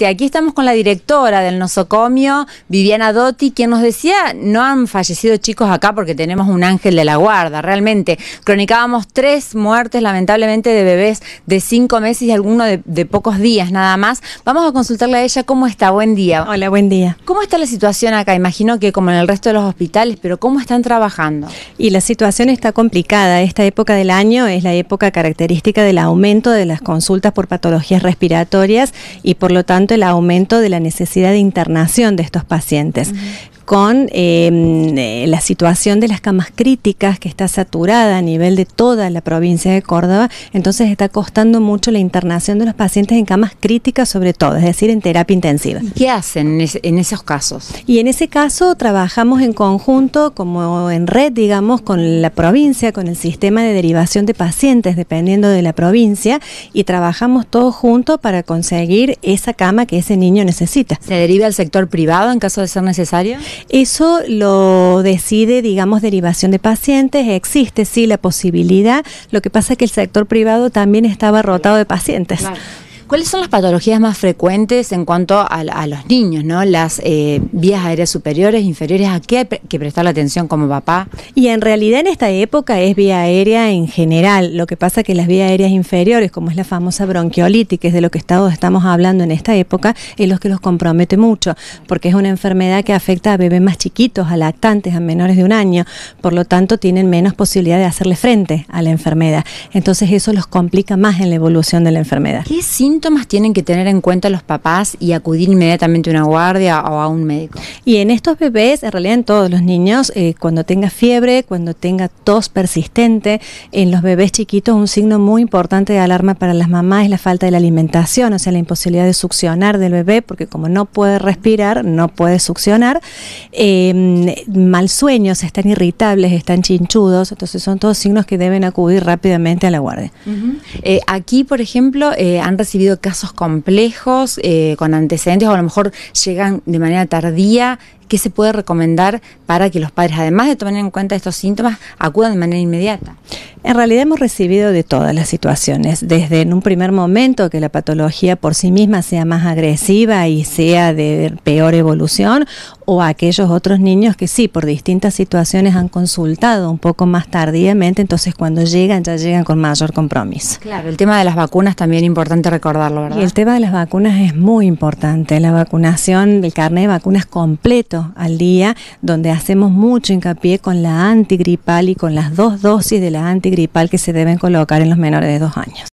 Este, aquí estamos con la directora del nosocomio, Viviana Dotti, quien nos decía, no han fallecido chicos acá porque tenemos un ángel de la guarda, realmente. Cronicábamos tres muertes, lamentablemente, de bebés de cinco meses y alguno de pocos días nada más. Vamos a consultarle a ella cómo está. Buen día. Hola, buen día. ¿Cómo está la situación acá? Imagino que como en el resto de los hospitales, pero ¿cómo están trabajando? Y la situación está complicada. Esta época del año es la época característica del aumento de las consultas por patologías respiratorias y por lo tanto el aumento de la necesidad de internación de estos pacientes con em, eh, la situación de las camas críticas que está saturada a nivel de toda la provincia de Córdoba, entonces está costando mucho la internación de los pacientes en camas críticas sobre todo, es decir, en terapia intensiva. qué hacen en, en esos casos? Y en ese caso trabajamos en conjunto, como en red, digamos, con la provincia, con el sistema de derivación de pacientes, dependiendo de la provincia, y trabajamos todos juntos para conseguir esa cama que ese niño necesita. ¿Se deriva al sector privado en caso de ser necesario? Eso lo decide, digamos, derivación de pacientes. Existe, sí, la posibilidad. Lo que pasa es que el sector privado también estaba rotado de pacientes. ¿Cuáles son las patologías más frecuentes en cuanto a, los niños, ¿no? Las eh, vías aéreas superiores, inferiores, ¿a qué que prestar la atención como papá? Y en realidad en esta época es vía aérea en general. Lo que pasa que las vías aéreas inferiores, como es la famosa bronquiolitis, que es de lo que estamos hablando en esta época, es lo que los compromete mucho, porque es una enfermedad que afecta a bebés más chiquitos, a lactantes, a menores de un año. Por lo tanto, tienen menos posibilidad de hacerle frente a la enfermedad. Entonces, eso los complica más en la evolución de la enfermedad. ¿Qué síntomas tienen que tener en cuenta los papás y acudir inmediatamente a una guardia o a un médico? Y en estos bebés, en realidad en todos los niños, eh, cuando tenga fiebre, cuando tenga tos persistente, en los bebés chiquitos un signo muy importante de alarma para las mamás es la falta de la alimentación, o sea, la imposibilidad de succionar del bebé, porque como no puede respirar, no puede succionar, em, mal sueños, están irritables, están chinchudos, entonces son todos signos que deben acudir rápidamente a la guardia. Eh, aquí, por ejemplo, eh, han recibido casos complejos, eh, con antecedentes, o a lo mejor llegan de manera tardía qué se puede recomendar para que los padres, además de tomar en cuenta estos síntomas, acudan de manera inmediata. En realidad hemos recibido de todas las situaciones, desde en un primer momento que la patología por sí misma sea más agresiva y sea de peor evolución, o aquellos otros niños que sí, por distintas situaciones han consultado un poco más tardíamente, entonces cuando llegan ya llegan con mayor compromiso. Claro, el tema de las vacunas también es importante recordarlo, ¿verdad? el tema de las vacunas es muy importante, la vacunación, el carnet de vacunas completo al día, donde hacemos mucho hincapié con la antigripal y con las dos dosis de la antigripal que se deben colocar en los menores de dos años.